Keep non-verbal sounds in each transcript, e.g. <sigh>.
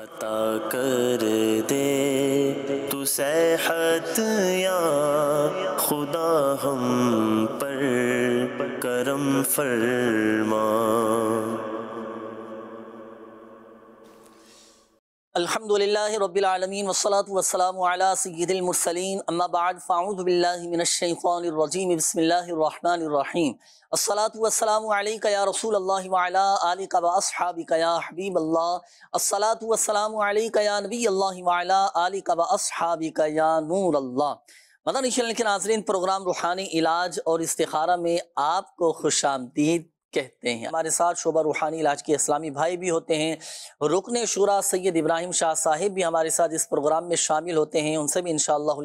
अता कर दे तू सेहत या खुदा हम पर करम फरमा अलहमदिल्ला रबीआलमीन वसलात वसलाम सैदमरसलिन अम्माबाद फ़ाउदबिल्लिमिनशफ़ानरजीम बसमीम असलात वसलामक या रसूल वबाबिका हबीब असलात वसलामक या नबी अल्लाह वबाबिका या नूर अल्लाह मदन चैनल के नाजरन प्रोग्राम रूहानी इलाज और इस्तारा में आपको खुश आमदीद कहते हैं हमारे साथ शोभा रूहानी इलाज के इस्लामी भाई भी होते हैं रुकन शुरा सैद इब्राहिम शाह साहिब भी हमारे साथ इस प्रोग्राम में शामिल होते हैं उनसे भी इन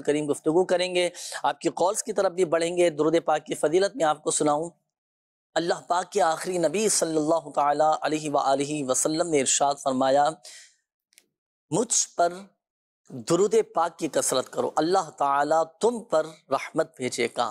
करीम गुफ्तु करेंगे आपकी कॉल्स की तरफ भी बढ़ेंगे दुरुद पाक की फजीलत में आपको सुनाऊँ अल्लाह पाक के आखिरी नबी सल्ला अलैहि ने इरशाद फरमाया मुझ पर दुरुद पाक की कसरत करो अल्लाह ताला तुम पर रहमत भेजेगा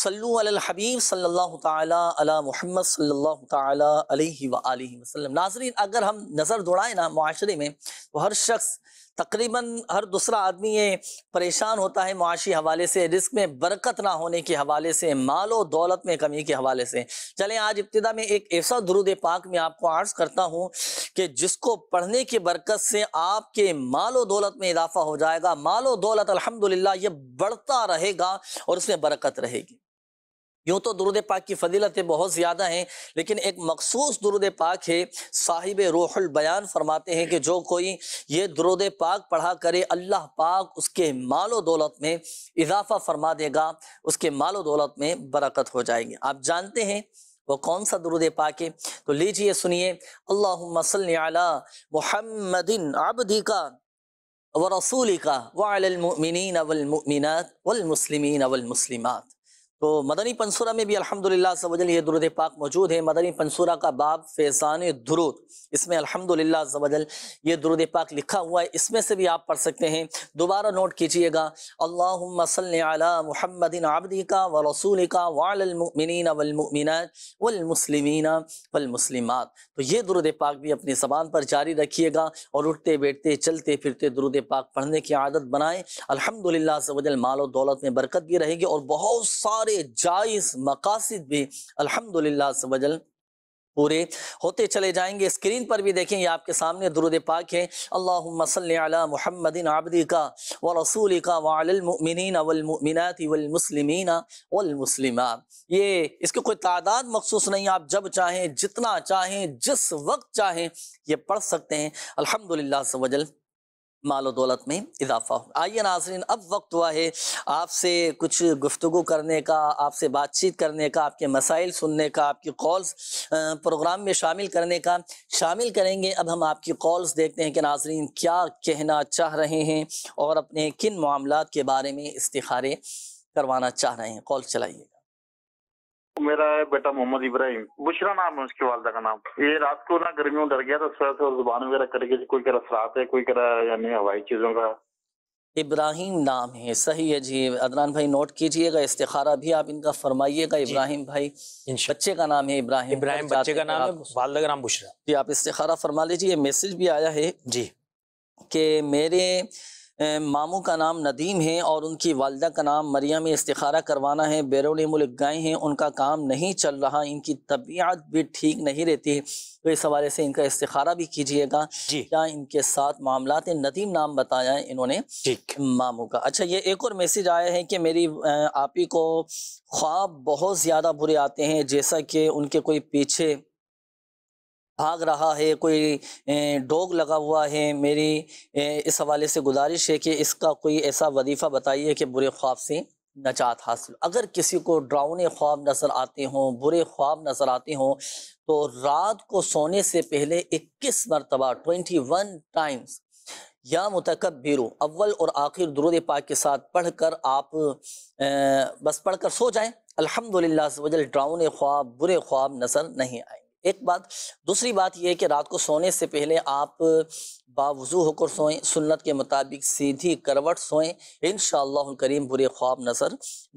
सल्लू अल हबीब सल्लल्लाहु ताला अला मोहम्मद सल्लल्लाहु ताला अलैहि वसल्लम नाजरीन अगर हम नज़र दौड़ाएं ना माशरे में तो हर शख्स तकरीबन हर दूसरा आदमी ये परेशान होता है मुआशी हवाले से रिस्क में बरकत ना होने के हवाले से माल और दौलत में कमी के हवाले से चलें आज इब्तदा में एक ऐसा दुरुद पाक में आपको आर्ज करता हूँ कि जिसको पढ़ने की बरकत से आपके माल और दौलत में इजाफा हो जाएगा माल और दौलत अलहमदिल्ला ये बढ़ता रहेगा और उसमें बरकत रहेगी यूँ तो दुरुद पाक की फजीलतें बहुत ज़्यादा हैं लेकिन एक मखसूस दुरुद पाक है साहिब रोहल बयान फरमाते हैं कि जो कोई ये दुरुद पाक पढ़ा करे अल्लाह पाक उसके मालो दौलत में इजाफा फरमा देगा उसके मालो दौलत में बरकत हो जाएगी आप जानते हैं वो कौन सा दुरुद पाक है तो लीजिए सुनिए अल्लाह मसल्ला मोहम्मदिन आबदी का व रसूल का वालमिन अवलमिनत वलमसलिमिन अवलमसलिमत तो मदनी पंसूरा में भी अल्हम्दुलिल्लाह सवजल ये दुरुद पाक मौजूद है मदनी पंसूरा का बाब फैज़ान दुरुद इसमें अल्हम्दुलिल्लाह सवजल ये दुरुद पाक लिखा हुआ है इसमें से भी आप पढ़ सकते हैं दोबारा नोट कीजिएगा अल्लाह महमदिन आबदी का व रसूल का वालमिन वलमिन वलमसलिमिन वलमसलिमत तो ये दुरुद पाक भी अपनी ज़बान पर जारी रखिएगा और उठते बैठते चलते फिरते दुरुद पाक पढ़ने की आदत बनाएँ अलहमदिल्ला सवजल माल दौलत में बरकत भी रहेगी और बहुत सारे सारे जायज़ मकासद भी अल्हम्दुलिल्लाह सबजल पूरे होते चले जाएंगे स्क्रीन पर भी देखेंगे आपके सामने दुरुद पाक है अल्लाह मसल महमदिन आबदी का व रसूल का वालमिन वलमिनत वलमसलिमिन वलमसलिमा ये इसकी कोई तादाद मखसूस नहीं आप जब चाहें जितना चाहें जिस वक्त चाहें ये पढ़ सकते हैं अलहमदिल्ला सवजल माल दौलत में इजाफा हो आइए नाजरीन अब वक्त हुआ है आपसे कुछ गुफ्तु करने का आपसे बातचीत करने का आपके मसाइल सुनने का आपकी कॉल्स प्रोग्राम में शामिल करने का शामिल करेंगे अब हम आपकी कॉल्स देखते हैं कि नाजरीन क्या कहना चाह रहे हैं और अपने किन मामला के बारे में इस्तारे करवाना चाह रहे हैं कॉल चलाइए मेरा है बेटा मोहम्मद इब्राहिम बुशरा नाम है उसकी वालदा का नाम ये रात को ना गर्मियों डर गया था थोड़ा थोड़ा जुबान वगैरह कर गई कोई कह रहा सरात है कोई कह रहा यानी हवाई चीज़ों का इब्राहिम नाम है सही है जी अदनान भाई नोट कीजिएगा इस्तेखारा भी आप इनका फरमाइएगा इब्राहिम भाई बच्चे का नाम है इब्राहिम इब्राहिम बच्चे का नाम है का नाम बुशरा जी आप इस्तेखारा फरमा लीजिए मैसेज भी आया है जी के मेरे मामू का नाम नदीम है और उनकी वालदा का नाम मरिया में इस्तारा करवाना है बैरून मुल्क गए हैं उनका काम नहीं चल रहा इनकी तबीयत भी ठीक नहीं रहती तो इस हवाले से इनका इस्तारा भी कीजिएगा क्या इनके साथ मामला नदीम नाम बताया है इन्होंने मामू का अच्छा ये एक और मैसेज आया है कि मेरी आप ही को ख्वाब बहुत ज़्यादा बुरे आते हैं जैसा कि उनके कोई पीछे भाग रहा है कोई डोग लगा हुआ है मेरी इस हवाले से गुजारिश है कि इसका कोई ऐसा वजीफ़ा बताइए कि बुरे ख्वाब से नजात हासिल अगर किसी को ड्राउने ख्वाब नज़र आते हों बुरे ख्वाब नज़र आते हों तो रात को सोने से पहले इक्कीस मरतबा ट्वेंटी वन टाइम्स या मुतकबिरू अव्वल और आखिर दुरुद पाक के साथ पढ़कर आप बस बस पढ़कर सो जाएं अल्हम्दुलिल्लाह वजल ड्राउने ख्वाब बुरे ख्वाब नज़र नहीं आए एक बात दूसरी बात यह है कि रात को सोने से पहले आप बावजू होकर सोएं सुन्नत के मुताबिक सीधी करवट सोएं इन करीम बुरे ख्वाब नज़र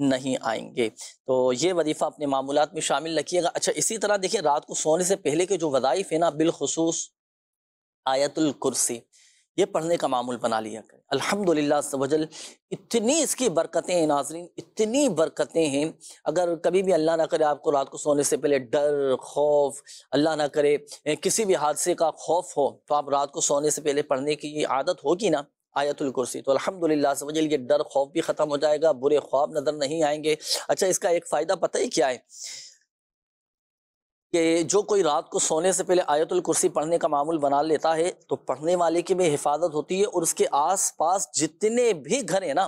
नहीं आएंगे तो ये वजीफ़ा अपने मामूलत में शामिल रखिएगा अच्छा इसी तरह देखिए रात को सोने से पहले के जो वज़ाइफ है ना बिलखसूस आयतुल कुर्सी ये पढ़ने का मामूल बना लिया करें अल्हम्दुलिल्लाह सवजल इतनी इसकी बरकतें हैं नाजरीन इतनी बरकतें हैं अगर कभी भी अल्लाह ना करे आपको रात को सोने से पहले डर खौफ अल्लाह ना करे किसी भी हादसे का खौफ हो तो आप रात को सोने से पहले पढ़ने की आदत होगी ना आयतुल कुर्सी तो अल्हम्दुलिल्लाह समझिए ये डर खौफ भी ख़त्म हो जाएगा बुरे ख्वाब नज़र नहीं आएंगे अच्छा इसका एक फ़ायदा पता ही क्या है कि जो कोई रात को सोने से पहले आयतुल कुर्सी पढ़ने का मामूल बना लेता है तो पढ़ने वाले की भी हिफाजत होती है और उसके आस पास जितने भी घर हैं ना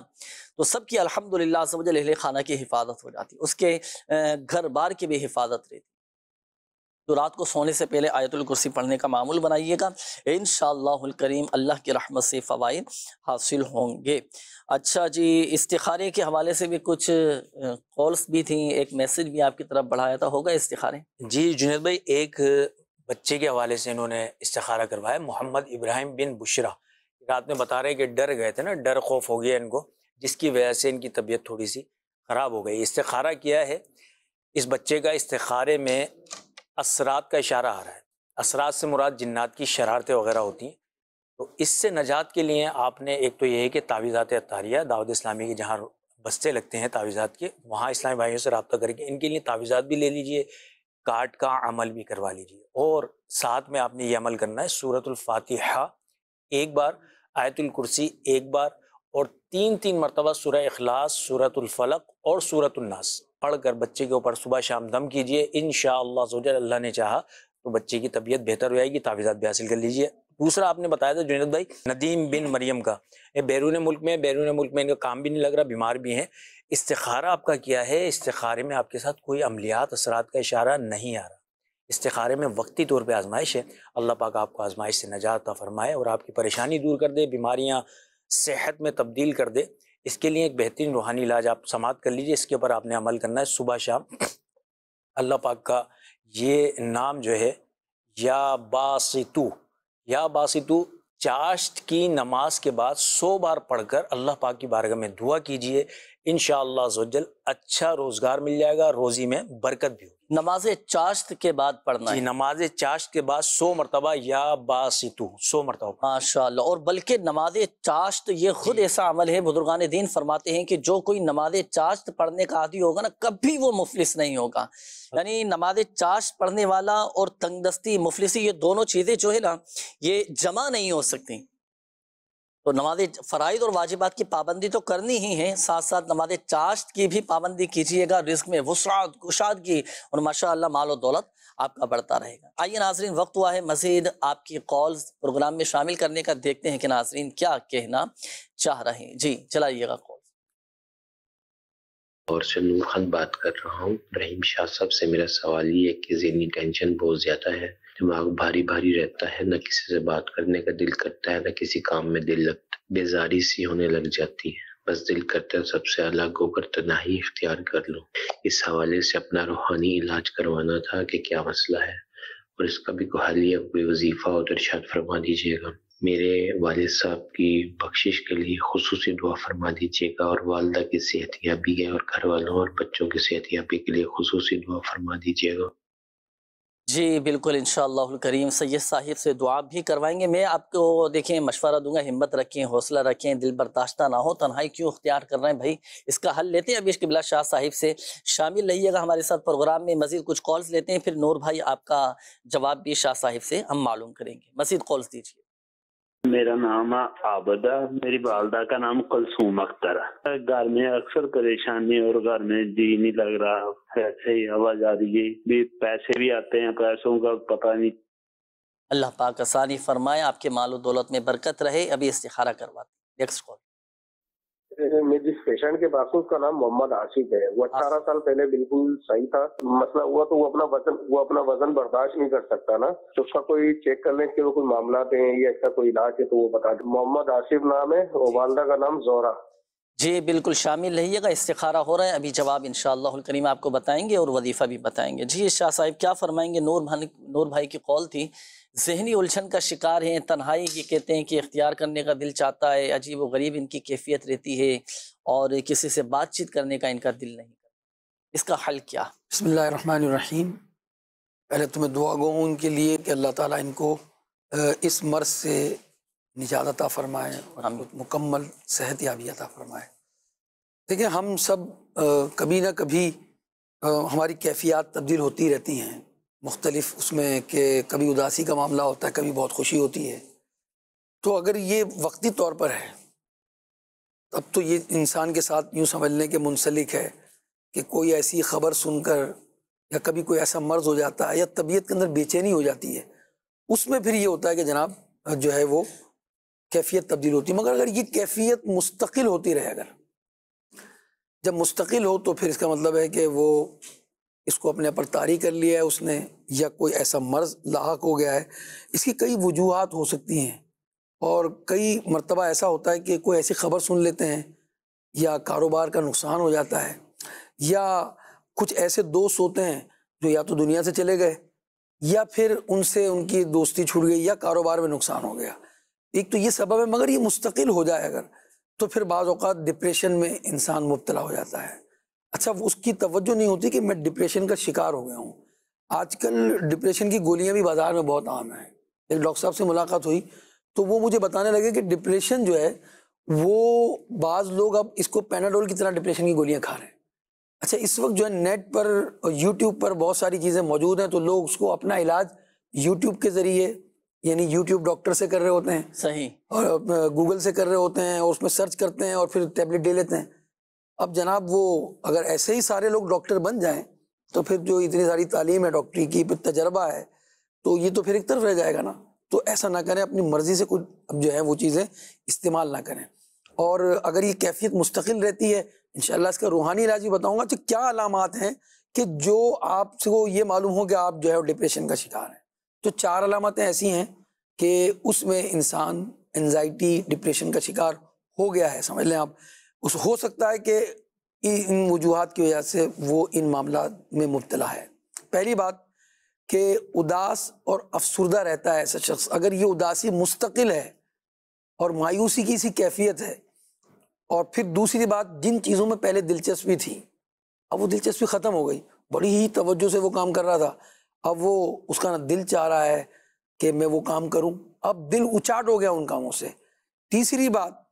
तो सबकी अलहमदिल्ला सबल खाना की हिफाजत हो जाती है उसके घर बार की भी हिफाजत रहती तो रात को सोने से पहले आयतुल कुर्सी पढ़ने का मामूल बनाइएगा इन करीम अल्लाह की रहमत से फ़वाद हासिल होंगे अच्छा जी इस्तारे के हवाले से भी कुछ कॉल्स भी थी एक मैसेज भी आपकी तरफ बढ़ाया था होगा इस्तारे जी जुनेद भाई एक बच्चे के हवाले से इन्होंने इस्तारा करवाया मोहम्मद इब्राहिम बिन बुशरा रात में बता रहे कि डर गए थे ना डर खौफ हो गया इनको जिसकी वजह से इनकी तबीयत थोड़ी सी ख़राब हो गई इस्तारा किया है इस बच्चे का इस्तारे में असरात का इशारा आ रहा है असरात से मुराद जन्त की शरारतें वगैरह होती हैं तो इससे नजात के लिए आपने एक तो ये है कि तावीज़ात अतारिया दाऊद इस्लामी के जहाँ बस्ते लगते हैं तावीज़ात के वहाँ इस्लामी भाइयों से रबता करके इनके लिए तावीज़ात भी ले लीजिए कार्ड का अमल भी करवा लीजिए और साथ में आपने ये अमल करना है सूरतुल्फातिहा एक बार आयतुल कुर्सी एक बार और तीन तीन मरतबा सूर अखलास सूरतफ़लक और सूरतुल्नास पढ़कर बच्चे के ऊपर सुबह शाम दम कीजिए इन अल्लाह ने चाहा तो बच्चे की तबीयत बेहतर हो जाएगी तावीज़ात भी हासिल कर लीजिए दूसरा आपने बताया था जुनेद भाई नदीम बिन मरियम का ये बैरून मुल्क में बैरून मुल्क में इनका काम भी नहीं लग रहा बीमार भी हैं इस्तारा आपका किया है इस्तारे में आपके साथ कोई अमलियात असरात का इशारा नहीं आ रहा इस्तारे में वक्ती तौर पर आजमाइश है अल्लाह पाक आपको आजमाइश से नजात फरमाए और आपकी परेशानी दूर कर दे बीमारियाँ सेहत में तब्दील कर दे इसके लिए एक बेहतरीन रूहानी इलाज आप समाप्त कर लीजिए इसके ऊपर आपने अमल करना है सुबह शाम अल्लाह पाक का ये नाम जो है या बासितु या बासितु चाश्त की नमाज के बाद सौ बार पढ़कर अल्लाह पाक की बारगाह में दुआ कीजिए इन शजल अच्छा रोजगार मिल जाएगा रोजी में बरकत भी होगी नमाज चाश्त के बाद पढ़ना जी नमाज चाश्त के बाद सो मरतबा या बासितु सो मरतबा माशा और बल्कि नमाज चाश्त ये खुद ऐसा अमल है बुजुर्गान दीन फरमाते हैं कि जो कोई नमाज चाश्त पढ़ने का आदि होगा ना कभी वो मुफलिस नहीं होगा यानी नमाज चाश्त पढ़ने वाला और तंगदस्ती मुफलिसी ये दोनों चीजें जो है ना ये जमा नहीं हो सकती तो नमाज फ़राइद और वाजिबात की पाबंदी तो करनी ही है साथ साथ नमाज चाश्त की भी पाबंदी कीजिएगा रिस्क में वसात की और माशा माल और दौलत आपका बढ़ता रहेगा आइए नाजरीन वक्त हुआ है मजीद आपकी कॉल प्रोग्राम में शामिल करने का देखते हैं कि नाजरीन क्या कहना चाह रहे हैं जी चलाइएगा कॉल और से नूर खान बात कर रहा हूँ रहीम शाह साहब से मेरा सवाल ये है कि जहनी टेंशन बहुत ज़्यादा है दिमाग भारी भारी रहता है न किसी से बात करने का दिल करता है न किसी काम में दिल लगता बेजारी सी होने लग जाती है बस दिल करते हैं सबसे अलग होकर तनाही तो इख्तियार कर लो इस हवाले से अपना रूहानी इलाज करवाना था कि क्या मसला है और इसका भी कोई हल या कोई वजीफ़ा और तो दर्शात फरमा दीजिएगा मेरे वाल साहब की बख्शिश के लिए खसूस दुआ फरमा दीजिएगा और वालदा की सेहतियाबी है और घर वालों और बच्चों की सेहतियाबी के लिए खसूस दुआ फरमा दीजिएगा जी बिल्कुल इन करीम सैयद साहिब से दुआ भी करवाएंगे मैं आपको देखें मशवरा दूंगा हिम्मत रखें हौसला रखें दिल बर्दाश्ता ना हो तनहाई क्यों अख्तियार कर रहे हैं भाई इसका हल लेते हैं अभी किबला शाह साहिब से शामिल रहिएगा हमारे साथ प्रोग्राम में मजीद कुछ कॉल्स लेते हैं फिर नूर भाई आपका जवाब भी शाह साहिब से हम मालूम करेंगे मजीद कॉल्स दीजिए मेरा नाम आबदा मेरी वालदा का नाम कलसूम अख्तर है घर में अक्सर परेशानी और घर में जी नहीं लग रहा ऐसे ही आवाज आ रही है भी पैसे भी आते हैं पैसों का पता नहीं अल्लाह पाक आसानी फरमाए आपके मालो दौलत में बरकत रहे अभी इस्तारा करवाते नेक्स्ट कॉल में जिस पेशेंट के पास उसका नाम मोहम्मद आशिक है वो अठारह साल पहले बिल्कुल सही था मसला मतलब हुआ तो वो अपना वजन वो अपना वजन बर्दाश्त नहीं कर सकता ना तो उसका कोई चेक करने के वो कोई मामला हैं या ऐसा कोई इलाज है तो वो बता दें मोहम्मद आशिफ नाम है और वालदा का नाम जोरा जी बिल्कुल शामिल रहिएगा इस्तारा हो रहा है अभी जवाब इन करीम आपको बताएंगे और वजीफ़ा भी बताएंगे जी शाह साहब क्या फरमाएंगे नूर भाई नूर भाई की कॉल थी जहनी उलझन का शिकार हैं तन्हाई ये कहते हैं कि इख्तियार करने का दिल चाहता है अजीब व गरीब इनकी कैफियत रहती है और किसी से बातचीत करने का इनका दिल नहीं इसका हल क्या बसमीम पहले तो मैं दुआ गो उनके लिए कि अल्लाह ताला इनको इस मर्ज़ से निजात अता फरमाए और मुकम्मल सेहत याबी अता फरमाए देखिए हम सब कभी ना कभी हमारी कैफियात तब्दील होती रहती हैं मुख्तलिफ उसमें कि कभी उदासी का मामला होता है कभी बहुत खुशी होती है तो अगर ये वक्ती तौर पर है तब तो ये इंसान के साथ यूँ समझने के मुंसलिक है कि कोई ऐसी ख़बर सुनकर या कभी कोई ऐसा मर्ज़ हो जाता है या तबीयत के अंदर बेचैनी हो जाती है उसमें फिर ये होता है कि जनाब जो है वो कैफियत तब्दील होती है मगर अगर ये कैफियत मुस्तकिल होती रहे अगर जब मुस्तकिल हो तो फिर इसका मतलब है कि वो इसको अपने पर तारी कर लिया है उसने या कोई ऐसा मर्ज लाक हो गया है इसकी कई वजूहत हो सकती हैं और कई मरतबा ऐसा होता है कि कोई ऐसी ख़बर सुन लेते हैं या कारोबार का नुकसान हो जाता है या कुछ ऐसे दोस्त होते हैं जो या तो दुनिया से चले गए या फिर उनसे उनकी दोस्ती छूट गई या कारोबार में नुकसान हो गया एक तो ये सबब है मगर ये मुस्तकिल हो जाए अगर तो फिर बाज़ अवत डिप्रेशन में इंसान मुबतला हो जाता है अच्छा उसकी तवज्जो नहीं होती कि मैं डिप्रेशन का शिकार हो गया हूँ आजकल डिप्रेशन की गोलियाँ भी बाज़ार में बहुत आम हैं एक डॉक्टर साहब से मुलाकात हुई तो वो मुझे बताने लगे कि डिप्रेशन जो है वो बाज़ लोग अब इसको पेनाडोल की तरह डिप्रेशन की गोलियाँ खा रहे हैं अच्छा इस वक्त जो है नेट पर और यूट्यूब पर बहुत सारी चीज़ें मौजूद हैं तो लोग उसको अपना इलाज यूट्यूब के ज़रिए यानी यूट्यूब डॉक्टर से कर रहे होते हैं सही और गूगल से कर रहे होते हैं और उसमें सर्च करते हैं और फिर टैबलेट ले लेते हैं अब जनाब वो अगर ऐसे ही सारे लोग डॉक्टर बन जाएं तो फिर जो इतनी सारी तालीम है डॉक्टरी की तजर्बा है तो ये तो फिर एक तरफ रह जाएगा ना तो ऐसा ना करें अपनी मर्ज़ी से कुछ अब जो है वो चीज़ें इस्तेमाल ना करें और अगर ये कैफियत मुस्तकिल रहती है इन इसका रूहानी इलाज भी बताऊँगा तो क्या अलामत हैं कि जो आपको ये मालूम हो कि आप जो है डिप्रेशन का शिकार हैं तो चार अलामतें ऐसी हैं कि उसमें इंसान एनजाइटी डिप्रेशन का शिकार हो गया है समझ लें आप उस हो सकता है कि इन वजूहत की वजह से वो इन मामला में मुबतला है पहली बात कि उदास और अफसरदा रहता है ऐसा शख्स अगर ये उदासी मुस्तकिल है और मायूसी की सी कैफियत है और फिर दूसरी बात जिन चीज़ों में पहले दिलचस्पी थी अब वो दिलचस्पी ख़त्म हो गई बड़ी ही तवज्जो से वो काम कर रहा था अब वो उसका ना दिल चाह रहा है कि मैं वो काम करूं अब दिल उचाट हो गया उन कामों से तीसरी बात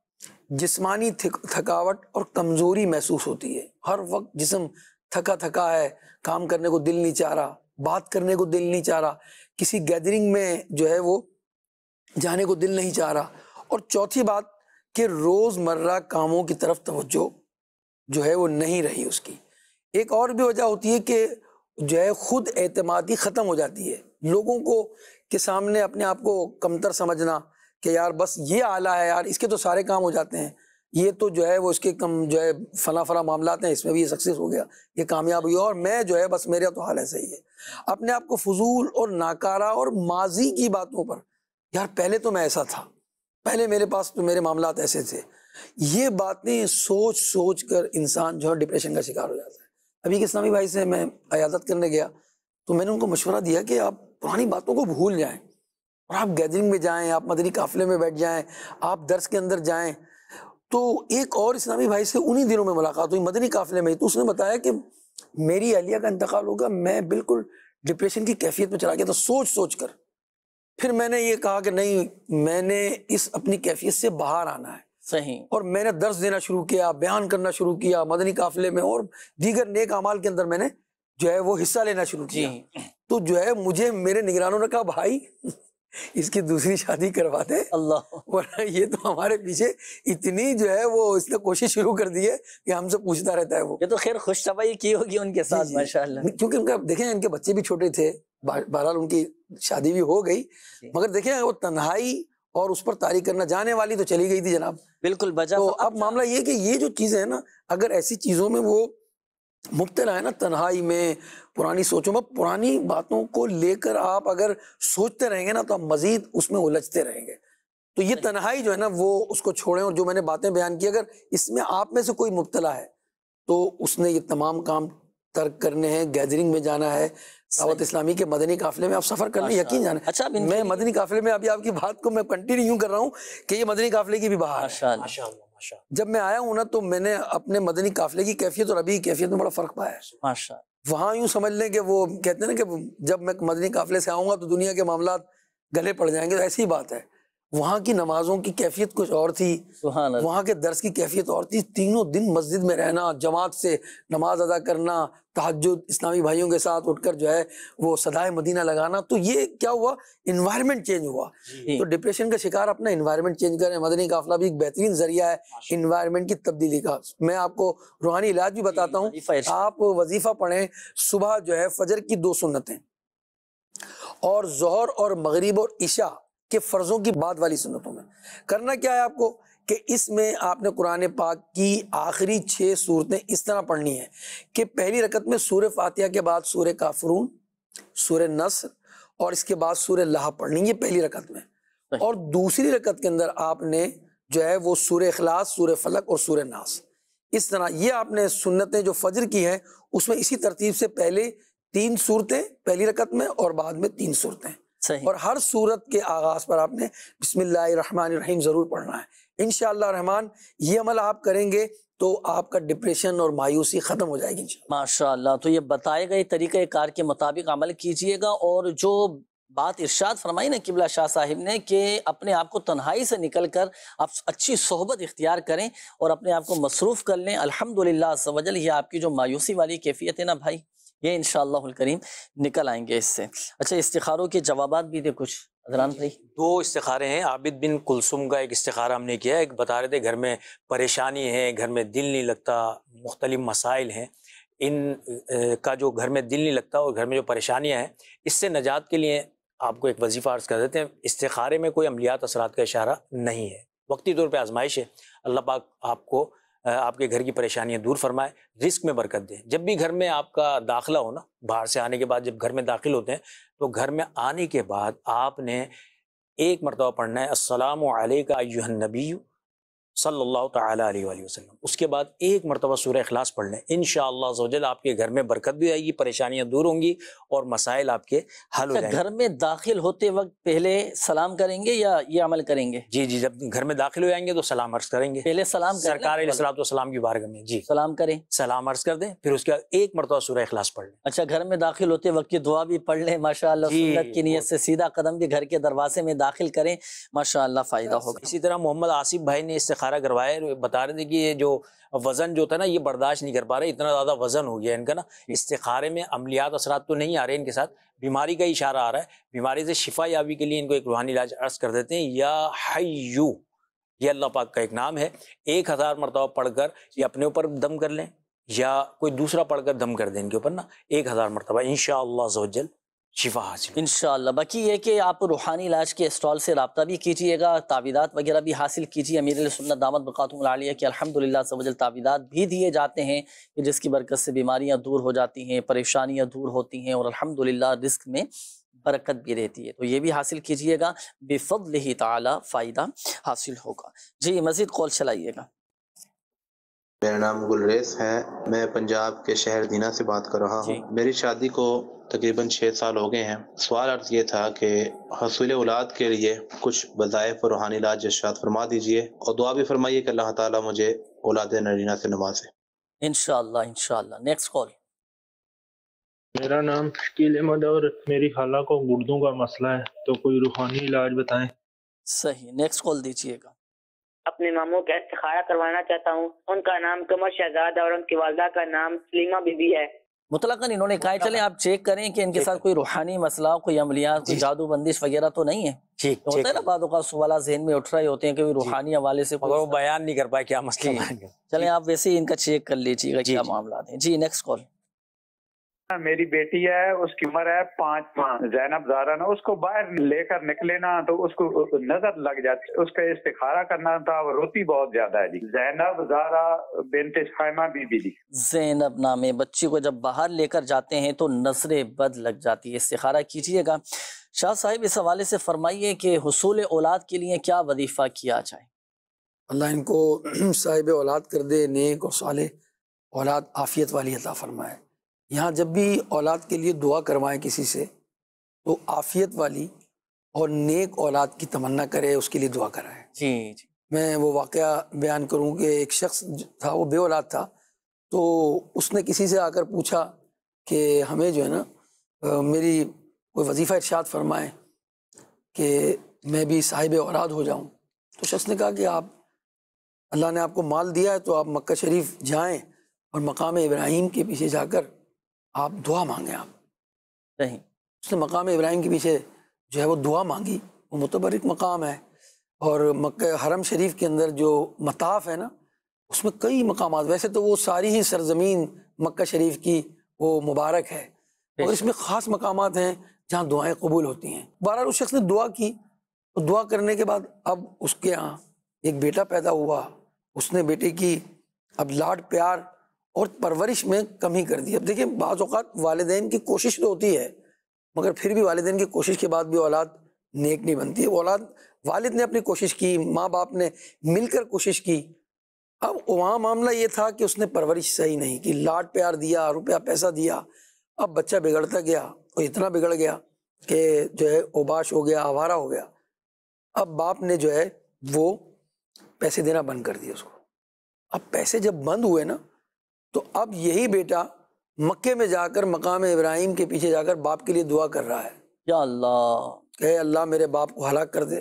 जिस्मानी थकावट और कमज़ोरी महसूस होती है हर वक्त जिसम थका थका है काम करने को दिल नहीं चाह रहा बात करने को दिल नहीं चाह रहा किसी गैदरिंग में जो है वो जाने को दिल नहीं चाह रहा और चौथी बात कि रोज़मर्रा कामों की तरफ तवज्जो जो है वो नहीं रही उसकी एक और भी वजह होती है कि जो है खुद एतमादी ख़त्म हो जाती है लोगों को के सामने अपने आप को कमतर समझना कि यार बस ये आला है यार इसके तो सारे काम हो जाते हैं ये तो जो है वो इसके कम जो है फला फला मामला हैं इसमें भी ये सक्सेस हो गया ये कामयाब हुआ और मैं जो है बस मेरा तो हाल ऐसा ही है अपने आप को फजूल और नाकारा और माजी की बातों पर यार पहले तो मैं ऐसा था पहले मेरे पास तो मेरे मामला ऐसे थे ये बातें सोच सोच कर इंसान जो है डिप्रेशन का शिकार हो जाता है अभी के इस्लामी भाई से मैं अयादत करने गया तो मैंने उनको मशवरा दिया कि आप पुरानी बातों को भूल जाएँ और आप गैदरिंग में जाएं आप मदनी काफिले में बैठ जाएं आप दर्स के अंदर जाएं तो एक और इस्लामी भाई से उन्हीं दिनों में मुलाकात हुई मदनी काफिले में तो उसने बताया कि मेरी अलिया का इंतकाल होगा मैं बिल्कुल डिप्रेशन की कैफियत में चला गया था सोच सोच कर फिर मैंने ये कहा कि नहीं मैंने इस अपनी कैफियत से बाहर आना है सही और मैंने दर्ज देना शुरू किया बयान करना शुरू किया मदनी काफिले में और दीगर नेक अमाल के अंदर मैंने जो है वो हिस्सा लेना शुरू किया तो जो है मुझे मेरे निगरानों ने कहा भाई इसकी दूसरी शादी करवा दे अल्लाह वरना ये तो हमारे पीछे इतनी जो है वो इसने कोशिश शुरू कर दी है कि हमसे पूछता रहता है वो ये तो खैर खुश सफाई की होगी उनके साथ माशाल्लाह क्योंकि उनका देखें इनके बच्चे भी छोटे थे बहरहाल उनकी शादी भी हो गई मगर देखें वो तन्हाई और उस पर तारीख करना जाने वाली तो चली गई थी जनाब बिल्कुल बचा तो, तो अब मामला ये कि ये जो चीजें है ना अगर ऐसी चीज़ों में वो मुबतला है ना तन्हाई में पुरानी सोचों में पुरानी बातों को लेकर आप अगर सोचते रहेंगे ना तो आप मज़ीद उसमें उलझते रहेंगे तो ये तन्हाई जो है ना वो उसको छोड़ें और जो मैंने बातें बयान की अगर इसमें आप में से कोई मुबतला है तो उसने ये तमाम काम तर्क करने हैं गैदरिंग में जाना है सावत इस्लामी के मदनी काफिले में आप सफ़र करने यकीन जाना अच्छा मैं मदनी काफिले में अभी आपकी बात को मैं कंटिन्यू कर रहा हूँ कि ये मदनी काफिले की भी बाहर जब मैं आया हूँ ना तो मैंने अपने मदनी काफिले की कैफियत और अभी की कैफियत में बड़ा फर्क पाया माशा वहाँ यूँ समझ लें कि वो कहते हैं ना कि जब मैं मदनी काफिले से आऊँगा तो दुनिया के मामला गले पड़ जाएंगे तो ऐसी बात है वहाँ की नमाजों की कैफियत कुछ और थी वहाँ के दर्स की कैफियत और थी तीनों दिन मस्जिद में रहना जमात से नमाज अदा करना तहज इस्लामी भाइयों के साथ उठकर जो है वो सदाए मदीना लगाना तो ये क्या हुआ इन्वायरमेंट चेंज हुआ तो डिप्रेशन का शिकार अपना इन्वायरमेंट चेंज करें मदनी काफिला भी एक बेहतरीन जरिया है इन्वायरमेंट की तब्दीली का मैं आपको रूहानी इलाज भी बताता हूँ आप वजीफा पढ़े सुबह जो है फजर की दो सुन्नतें और जहर और मगरब और ईशा कि फ़र्ज़ों की बाद वाली सुनतों में करना क्या है आपको कि इसमें आपने कुरान पाक की आखिरी छः सूरतें इस तरह पढ़नी है कि पहली रकत में सूर्य फातिया के बाद सूर्य काफरून सूर्य नसर और इसके बाद सूर्य लाह पढ़नी है पहली रकत में और दूसरी रकत के अंदर आपने जो है वो सूर्य अखलास सूर्य फलक और सूर्य नास इस तरह ये आपने सुन्नतें जो फजर की हैं उसमें इसी तरतीब से पहले तीन सूरतें पहली रकत में और बाद में तीन सूरतें सही और हर सूरत के आगाज पर आपने बिस्मिल्लाम ज़रूर पढ़ना है इन रहमान ये अमल आप करेंगे तो आपका डिप्रेशन और मायूसी ख़त्म हो जाएगी माशाल्लाह तो ये बताए गए तरीके कार के मुताबिक अमल कीजिएगा और जो बात इर्शाद फरमाई ना किबला शाह साहिब ने कि अपने आप को तन्हाई से निकल कर आप अच्छी सोहबत इख्तियार करें और अपने आप को मसरूफ़ कर लें अल्हम्दुलिल्लाह समझल ये आपकी जो मायूसी वाली कैफियत है ना भाई ये इन करीम निकल आएंगे इससे अच्छा इस्तारों के जवाब भी थे कुछ अदरान भाई दो इस्तारे हैं आबिद बिन कुलसुम का एक इस्तारा हमने किया एक बता रहे थे घर में परेशानी है घर में दिल नहीं लगता मुख्तलि मसाइल हैं इन का जो घर में दिल नहीं लगता और घर में जो परेशानियाँ हैं इससे नजात के लिए आपको एक वजीफ़ा अर्ज़ कर देते हैं इस्तारे में कोई अमलियात असरात का इशारा नहीं है वक्ती तौर पर आजमाइश है अल्लाह पाक आपको आपके घर की परेशानियां दूर फरमाए रिस्क में बरकत दें जब भी घर में आपका दाखिला हो ना बाहर से आने के बाद जब घर में दाखिल होते हैं तो घर में आने के बाद आपने एक मरतबा पढ़ना है असलम का नबी सल्लल्लाहु ताला अलैहि वसल्लम उसके बाद एक मरतबा सूर्य अखलास पढ़ लें इन शजल आपके घर में बरकत भी आएगी परेशानियाँ दूर होंगी और मसाइल आपके हल हो अच्छा, जाएंगे घर में दाखिल होते वक्त पहले सलाम करेंगे या ये अमल करेंगे जी जी जब घर में दाखिल हो जाएंगे तो सलाम अर्ज करेंगे पहले सलाम सरकार सलाम की बारगह में जी सलाम करें सलाम अर्ज कर दें फिर उसके बाद एक मरतबा सूर्य अखलास पढ़ लें अच्छा घर में दाखिल होते वक्त की दुआ भी पढ़ लें माशा की नीयत से सीधा कदम भी घर के दरवाजे में दाखिल करें माशा फ़ायदा होगा इसी तरह मोहम्मद आसिफ भाई ने इस खारा करवाया बता रहे थे कि ये जो वज़न जो था ना ये बर्दाश्त नहीं कर पा रहे इतना ज़्यादा वज़न हो गया इनका ना इस्तारे में अमलियात असरा तो नहीं आ रहे इनके साथ बीमारी का इशारा आ रहा है बीमारी से शिफा याबी के लिए इनको एक रूहानी इलाज अर्ज कर देते हैं या हयू ये अल्लाह पाक का एक नाम है एक हज़ार मरतबा पढ़कर ये अपने ऊपर दम कर लें या कोई दूसरा पढ़कर दम कर दें इनके ऊपर ना एक हज़ार मरतबा इन शाह शिफा हासिल इन बाकी ये कि आप रूहानी इलाज के स्टॉल से रबता भी कीजिएगा तावीदात वगैरह भी हासिल कीजिए अमीर सुन्नत दामद बक़ातमिया के अलहमदिल्ला सवजल तावीदात भी दिए जाते हैं कि जिसकी बरकत से बीमारियाँ दूर हो जाती हैं परेशानियाँ दूर होती हैं और अलहमदिल्ला रिस्क में बरकत भी रहती है तो ये भी हासिल कीजिएगा बेफल ही तला फ़ायदा हासिल होगा जी मज़ीद कॉल चलाइएगा मेरा नाम गुलरेस है मैं पंजाब के शहर दीना से बात कर रहा हूँ मेरी शादी को तकरीबन छह साल हो गए हैं सवाल अर्ज ये था कि हसूल औलाद के लिए कुछ बजायफ और रूहानी लाज जशात फरमा दीजिए और दुआ भी फरमाइए कि अल्लाह ताला मुझे औलाद नरीना से नवाजे इनशाला इनशाला नेक्स्ट कॉल मेरा नाम शकील अहमद और मेरी खाला को गुर्दों का मसला है तो कोई रूहानी इलाज बताए सही नेक्स्ट कॉल दीजिएगा अपने मामों का इस्तारा करवाना चाहता हूँ उनका नाम कमर शहजाद और उनकी वालदा का नाम सलीमा बीबी है मुतलकन इन्होंने कहा चले आप चेक करें कि इनके साथ कोई रूहानी मसला कोई अमलियात कोई जादू बंदिश वगैरह तो नहीं है ठीक तो होता है ना बाद सवाल जहन में उठ रहे होते हैं कि रूहानी हवाले से वो बयान नहीं कर पाए क्या मसला चले आप वैसे ही इनका चेक कर लीजिएगा क्या मामला है जी नेक्स्ट कॉल मेरी बेटी है उसकी उम्र है पांच माह जैनब जारा ना उसको बाहर लेकर निकले ना तो उसको नजर लग जाती उसका इस्तेखारा करना था वो रोती बहुत ज्यादा है जी जैनब जारा बेनते शायमा बीबी जी जैनब नामे बच्ची को जब बाहर लेकर जाते हैं तो नजरे बद लग जाती है इस्तेखारा कीजिएगा शाह साहिब इस हवाले से फरमाइए कि हसूल औलाद के लिए क्या वजीफा किया जाए अल्लाह इनको <clears throat> साहिब औलाद कर दे नेक और साल औलाद आफियत वाली अता फरमाए यहाँ जब भी औलाद के लिए दुआ करवाएं किसी से तो आफियत वाली और नेक औलाद की तमन्ना करें उसके लिए दुआ कराएं जी जी मैं वो वाक़ बयान करूँ कि एक शख्स था वो बे औलाद था तो उसने किसी से आकर पूछा कि हमें जो है ना मेरी कोई वजीफ़ा इर्शाद फरमाएं कि मैं भी साहिब औलाद हो जाऊँ तो शख्स ने कहा कि आप अल्लाह ने आपको माल दिया है तो आप मक्का शरीफ जाएँ और मकाम इब्राहिम के पीछे जाकर आप दुआ मांगे आप नहीं उसने मकाम इब्राहिम के पीछे जो है वो दुआ मांगी वो मुतबरक मकाम है और मक हरम शरीफ के अंदर जो मताफ़ है ना उसमें कई मकाम वैसे तो वो सारी ही सरजमीन मक्का शरीफ की वो मुबारक है और इसमें ख़ास मकाम हैं जहाँ दुआएँ कबूल होती हैं बहरहाल उस शख्स ने दुआ की तो दुआ करने के बाद अब उसके यहाँ एक बेटा पैदा हुआ उसने बेटे की अब लाड प्यार और परवरिश में कमी कर दी अब देखिए बाज़ात वालदेन की कोशिश तो होती है मगर फिर भी वालदेन की कोशिश के बाद भी औलाद नेक नहीं बनती है औलाद वालद ने अपनी कोशिश की माँ बाप ने मिलकर कोशिश की अब वहाँ मामला ये था कि उसने परवरिश सही नहीं की लाड प्यार दिया रुपया पैसा दिया अब बच्चा बिगड़ता गया और इतना बिगड़ गया कि जो है उबाश हो गया आवारा हो गया अब बाप ने जो है वो पैसे देना बंद कर दिया उसको अब पैसे जब बंद हुए ना तो अब यही बेटा मक्के में जाकर मकाम इब्राहिम के पीछे जाकर बाप के लिए दुआ कर रहा है या अल्लाह कहे अल्लाह मेरे बाप को हलाक कर दे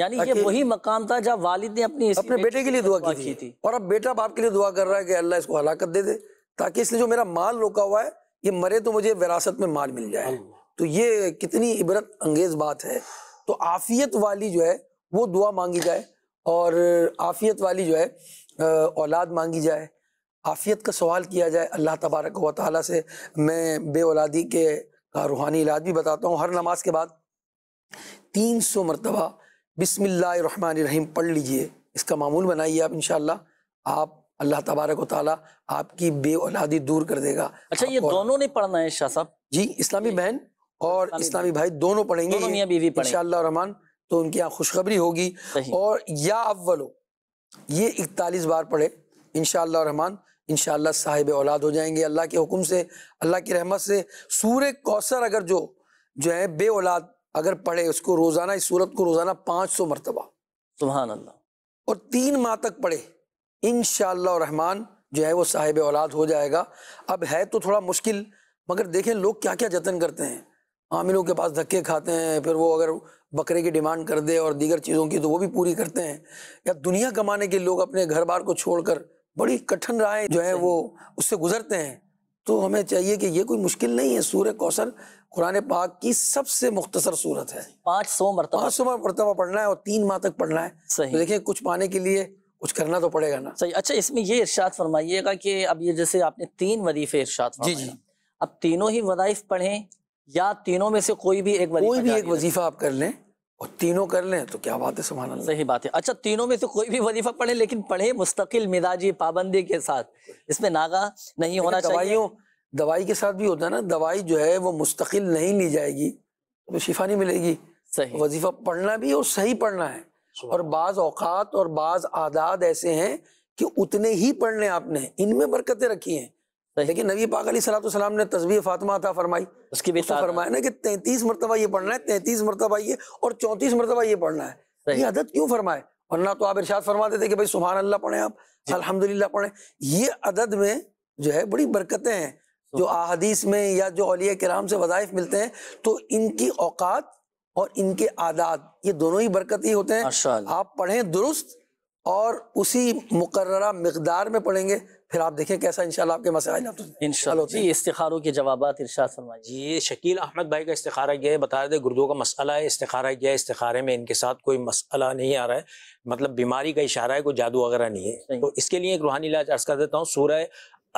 यानी ये वही मकाम था जब वालिद ने अपनी अपने बेटे के लिए दुआ की, की थी और अब बेटा बाप के लिए दुआ कर रहा है कि अल्लाह इसको हलाकत दे दे ताकि इसने जो मेरा माल रोका हुआ है ये मरे तो मुझे विरासत में माल मिल जाए तो ये कितनी इबरत अंगेज बात है तो आफियत वाली जो है वो दुआ मांगी जाए और आफियत वाली जो है औलाद मांगी जाए आफ़ियत का सवाल किया जाए अल्लाह तबारक व ताली से मैं बे औलादी के का रूहानी इलाज भी बताता हूँ हर नमाज के बाद तीन सौ मरतबा बिसमीम पढ़ लीजिए इसका मामूल बनाइए आप इन आप अल्लाह तबारक ताली आपकी बे औलादी दूर कर देगा अच्छा ये दोनों ने पढ़ना है शाह साहब जी इस्लामी बहन और इस्लामी भाई दोनों पढ़ेंगे इन रहमान तो उनकी यहाँ खुशखबरी होगी और या अव्वलो ये इकतालीस बार पढ़े इन रहमान इन साहिब औलाद हो जाएंगे अल्लाह के हुक्म से अल्लाह की रहमत से सूर कौसर अगर जो जो है बे औलाद अगर पढ़े उसको रोज़ाना इस सूरत को रोज़ाना पाँच सौ मरतबा सुबहान अल्लाह और तीन माह तक पढ़े इन रहमान जो है वो साहिब औलाद हो जाएगा अब है तो थोड़ा मुश्किल मगर देखें लोग क्या क्या जतन करते हैं आमिलों के पास धक्के खाते हैं फिर वो अगर बकरे की डिमांड कर दे और दीगर चीज़ों की तो वो भी पूरी करते हैं या दुनिया कमाने के लोग अपने घर बार को छोड़कर बड़ी कठिन राय जो है वो उससे गुजरते हैं तो हमें चाहिए कि ये कोई मुश्किल नहीं है सूर्य कौशल कुरान पाक की सबसे मुख्तसर सूरत है पाँच सौ मरतबा पाँच सौ मरतबा पढ़ना है और तीन माह तक पढ़ना है तो सही तो देखिए कुछ पाने के लिए कुछ करना तो पड़ेगा ना सही अच्छा इसमें ये इर्शाद फरमाइएगा कि अब ये जैसे आपने तीन वजीफे इर्शाद जी जी अब तीनों ही वजाइफ पढ़ें या तीनों में से कोई भी एक कोई भी एक वजीफा आप कर लें और तीनों कर लें तो क्या बात है सुबह सही बात है अच्छा तीनों में से तो कोई भी वजीफा पढ़े लेकिन पढ़े मुस्तकिल मिजाजी पाबंदी के साथ इसमें नागा नहीं होना चाहिए दवाई के साथ भी होता है ना दवाई जो है वो मुस्तकिल नहीं ली जाएगी तो शिफा नहीं मिलेगी सही वजीफा पढ़ना भी और सही पढ़ना है और बाज़ औकात और बाज़ आदाद ऐसे हैं कि उतने ही पढ़ने आपने इनमें बरकतें रखी हैं लेकिन नबी पाक अली सलाम ने तस्वीर फातमा था फरमाई उसकी भी फरमाया ना कि तैंतीस मरतबा ये पढ़ना है तैतीस मरतबा ये और चौंतीस मरतबा ये पढ़ना है ये आदत क्यों फरमाए वरना तो आप इर्शाद फरमा देते कि भाई सुबहान अल्लाह पढ़े आप अलहमदिल्ला पढ़े ये अदद में जो है बड़ी बरकतें हैं जो अहदीस में या जो अलिया कराम से वज़ाइफ मिलते हैं तो इनकी औकात और इनके आदात ये दोनों ही बरकती होते हैं आप पढ़ें दुरुस्त और उसी मुकर्रा मकदार में पढ़ेंगे फिर आप देखें कैसा इनशाला आपके मसाइल तो इन जी इस्तारों के जवाब इर्शाद फरमाइए ये शकील अहमद भाई का इस्तारा गया है बता थे गुर्दों का मसला है इस्तारा गया है इस्तारे में इनके साथ कोई मसला नहीं आ रहा है मतलब बीमारी का इशारा है कोई जादू वगैरह नहीं है तो इसके लिए एक रूहानी इलाज अर्ज कर देता हूँ सूरह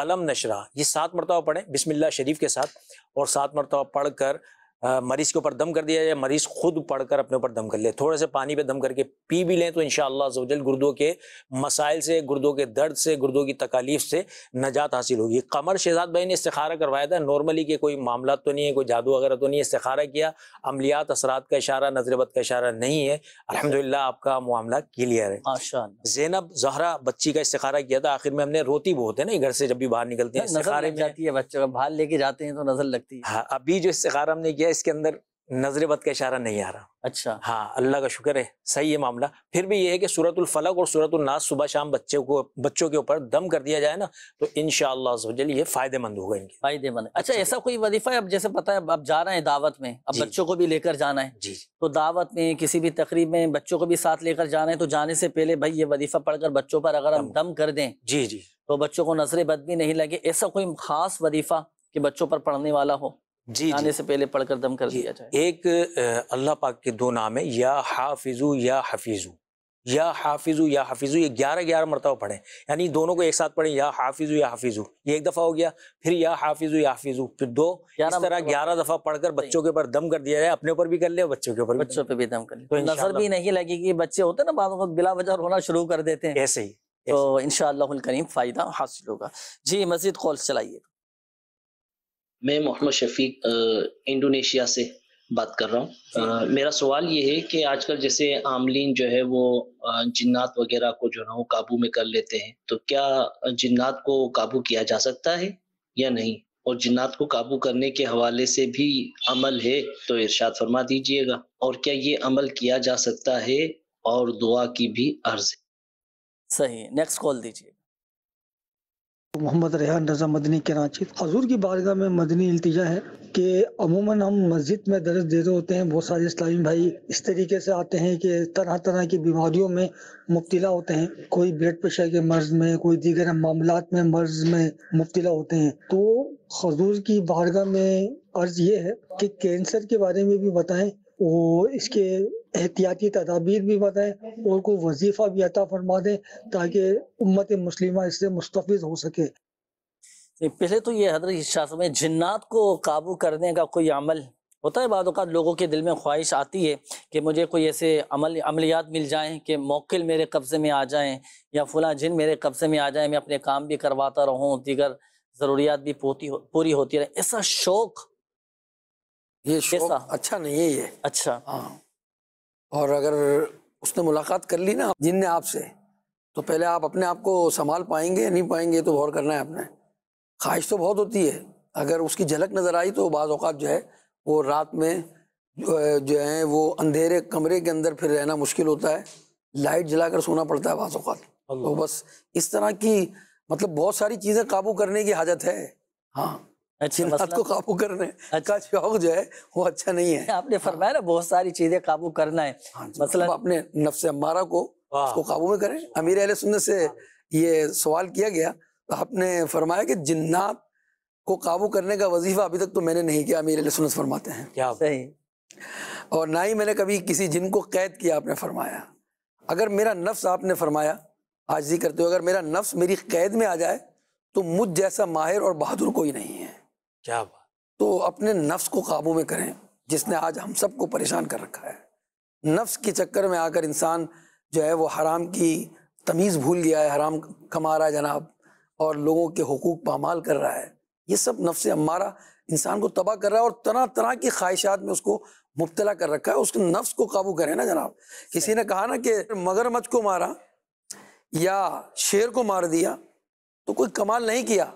अलम नशरा ये सात मरतबा पढ़ें बिसमिल्ला शरीफ के साथ और सात मरतबा पढ़ कर मरीज़ के ऊपर दम कर दिया जाए मरीज़ खुद पढ़कर अपने ऊपर दम कर ले थोड़े से पानी पे दम करके पी भी लें तो इन शजल गुर्दों के मसाइल से गुर्दों के दर्द से गुर्दों की तकालीफ से नजात हासिल होगी कमर शहजाद भाई ने इस्तारा करवाया था नॉर्मली के कोई मामला तो नहीं है कोई जादू वगैरह तो नहीं है इस्तारा किया अमलियात असरात का इशारा नजरबत का इशारा नहीं है अलहमदिल्ला आपका मामला क्लियर है जैनब जहरा बच्ची का इस्तारा किया था आखिर में हमने रोती बहुत है ना घर से जब भी बाहर निकलते हैं बच्चे बच्चों का बाहर लेके जाते हैं तो नजर लगती है हाँ, अभी जो इस्तारा हमने किया या इसके अंदर नजर बद का इशारा नहीं आ रहा अच्छा हाँ अल्लाह का शुक्र है सही है मामला फिर भी ये है कि सूरत फलक और सूरत नास सुबह शाम बच्चों को बच्चों के ऊपर दम कर दिया जाए ना तो इन शजल ये फायदेमंद होगा इनके फायदेमंद अच्छा ऐसा कोई वजीफा है अब जैसे पता है अब जा रहे हैं दावत में अब बच्चों को भी लेकर जाना है जी तो दावत में किसी भी तकरीब में बच्चों को भी साथ लेकर जाना है तो जाने से पहले भाई ये वजीफा पढ़कर बच्चों पर अगर हम दम कर दें जी जी तो बच्चों को नजर बद भी नहीं लगे ऐसा कोई खास वजीफा कि बच्चों पर पढ़ने वाला हो जी आने से पहले पढ़कर दम कर दिया जाए एक अल्लाह पाक के दो नाम है या हाफिजू या हफीजू या हाफिजू या हफीजू ये ग्यारह ग्यारह मरतबा पढ़ें यानी दोनों को एक साथ पढ़ें या हाफिजू या हाफिजू ये एक दफ़ा हो गया फिर या हाफिजू या हाफिजू फिर दो इस तरह ग्यारह दफ़ा पढ़कर बच्चों के ऊपर दम कर दिया जाए अपने ऊपर भी कर ले बच्चों के ऊपर बच्चों पर भी दम कर ले तो, तो नजर भी नहीं लगी कि बच्चे होते ना बाद बिला वजह रोना शुरू कर देते हैं ऐसे ही तो इन करीम फ़ायदा हासिल होगा जी मजीद कॉल चलाइए मैं मोहम्मद शफीक इंडोनेशिया से बात कर रहा हूँ मेरा सवाल ये है कि आजकल जैसे आमलिन जो है वो जिन्नात वगैरह को जो है वो काबू में कर लेते हैं तो क्या जिन्नात को काबू किया जा सकता है या नहीं और जिन्नात को काबू करने के हवाले से भी अमल है तो इरशाद फरमा दीजिएगा और क्या ये अमल किया जा सकता है और दुआ की भी अर्ज सही नेक्स्ट कॉल दीजिए मोहम्मद रेहान रजा मदनी कराची हजूर की बारगाह में मदनी इल्तिजा है कि अमूमन हम मस्जिद में दर्ज दे रहे होते हैं बहुत सारे इस्लामी भाई इस तरीके से आते हैं कि तरह तरह की बीमारियों में मुबतला होते हैं कोई ब्लड प्रेशर के मर्ज में कोई दीगर मामला में मर्ज में मुबतला होते हैं तो हजूर की बारगाह में अर्ज ये है कि कैंसर के बारे में भी बताएं और इसके एहतियाती तदाबीर भी बताएं और कोई वजीफ़ा भी अता फरमा दें ताकि उम्मत मुस्लिम इससे मुस्तफ़ हो सके पहले तो ये हजरत शास में जिन्नात को काबू करने का कोई अमल होता है बाद लोगों के दिल में ख्वाहिश आती है कि मुझे कोई ऐसे अमल अमलियात मिल जाएं कि मौकिल मेरे कब्ज़े में आ जाएं या फुला जिन मेरे कब्ज़े में आ जाएं मैं अपने काम भी करवाता रहूं दीगर ज़रूरियात भी पूरी पूरी होती रहे ऐसा शौक ये शौक अच्छा नहीं है ये अच्छा हाँ और अगर उसने मुलाकात कर ली ना जिन ने आपसे तो पहले आप अपने आप को संभाल पाएंगे या नहीं पाएंगे तो गौर करना है आपने ख्वाहिश तो बहुत होती है अगर उसकी झलक नज़र आई तो बाज़ अवत जो है वो रात में जो है वो अंधेरे कमरे के अंदर फिर रहना मुश्किल होता है लाइट जलाकर सोना पड़ता है बाज़ अवत तो बस इस तरह की मतलब बहुत सारी चीज़ें काबू करने की हाजत है हाँ अच्छी मसला <laughs> को काबू करने अच्छा। का शौक जो है वो अच्छा नहीं है आपने हाँ। फरमाया ना बहुत सारी चीजें काबू करना है हाँ मसला अपने नफ्स अम्मारा को उसको काबू में करें अमीर अहल सुन्नत से हाँ। ये सवाल किया गया तो आपने फरमाया कि जिन्नात को काबू करने का वजीफा अभी तक तो मैंने नहीं किया अमीर अहल सुन्नत फरमाते हैं क्या सही और ना ही मैंने कभी किसी जिन को कैद किया आपने फरमाया अगर मेरा नफ्स आपने फरमाया आजी करते हो अगर मेरा नफ्स मेरी कैद में आ जाए तो मुझ जैसा माहिर और बहादुर कोई नहीं है क्या बात तो अपने नफ्स को काबू में करें जिसने आज हम सबको परेशान कर रखा है नफ्स के चक्कर में आकर इंसान जो है वो हराम की तमीज़ भूल गया है हराम कमा रहा है जनाब और लोगों के हकूक़ पामाल कर रहा है ये सब नफ्स हमारा इंसान को तबाह कर रहा है और तरह तरह की ख्वाहिशात में उसको मुबतला कर रखा है उसके नफ्स को काबू करें ना जनाब किसी ने कहा ना कि मगरमच्छ को मारा या शेर को मार दिया तो कोई कमाल नहीं किया